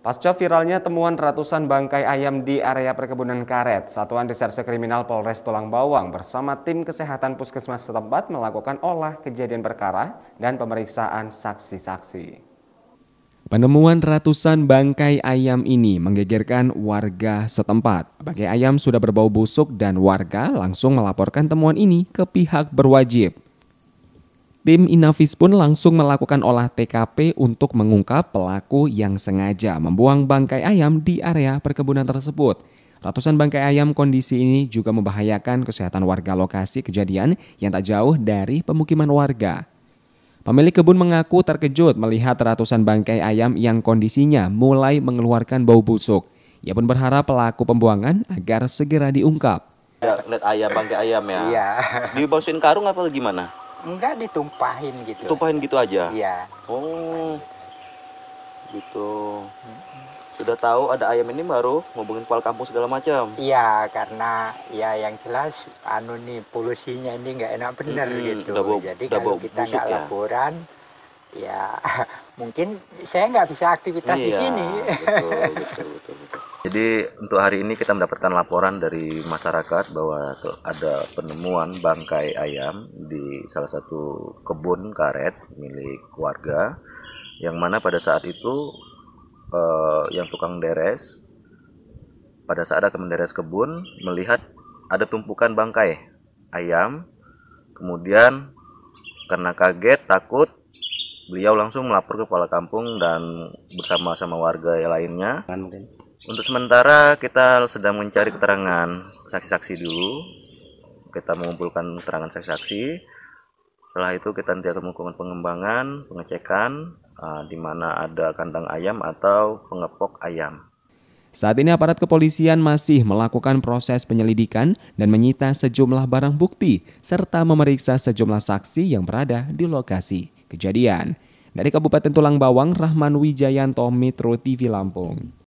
Pasca viralnya temuan ratusan bangkai ayam di area perkebunan karet, Satuan Reserse Kriminal Polres Tulang Bawang bersama tim kesehatan puskesmas setempat melakukan olah kejadian perkara dan pemeriksaan saksi-saksi. Penemuan ratusan bangkai ayam ini menggegerkan warga setempat. Bangkai ayam sudah berbau busuk dan warga langsung melaporkan temuan ini ke pihak berwajib. Tim Inavis pun langsung melakukan olah TKP untuk mengungkap pelaku yang sengaja membuang bangkai ayam di area perkebunan tersebut. Ratusan bangkai ayam kondisi ini juga membahayakan kesehatan warga lokasi kejadian yang tak jauh dari pemukiman warga. Pemilik kebun mengaku terkejut melihat ratusan bangkai ayam yang kondisinya mulai mengeluarkan bau busuk. Ia pun berharap pelaku pembuangan agar segera diungkap. Ya, lihat ayam, bangkai ayam ya. Iya. Dibawasin karung apa gimana? enggak ditumpahin gitu tumpahin gitu aja iya oh gitu sudah tahu ada ayam ini baru ngomongin soal kampung segala macam iya karena ya yang jelas anu nih polusinya ini enggak enak bener hmm, gitu Dabu, jadi kalau kita nggak ya? laporan ya mungkin saya nggak bisa aktivitas iya, di sini betul, betul, betul. Jadi untuk hari ini kita mendapatkan laporan dari masyarakat bahwa ada penemuan bangkai ayam di salah satu kebun karet milik warga yang mana pada saat itu eh, yang tukang deres pada saat ada menderes kebun melihat ada tumpukan bangkai ayam kemudian karena kaget takut beliau langsung melapor ke kepala kampung dan bersama-sama warga yang lainnya kan untuk sementara kita sedang mencari keterangan saksi-saksi dulu. Kita mengumpulkan keterangan saksi-saksi. Setelah itu kita nanti akan melakukan pengembangan, pengecekan uh, di mana ada kandang ayam atau pengepok ayam. Saat ini aparat kepolisian masih melakukan proses penyelidikan dan menyita sejumlah barang bukti serta memeriksa sejumlah saksi yang berada di lokasi kejadian. Dari Kabupaten Tulang Bawang, Rahman Wijayanto, Metro TV Lampung.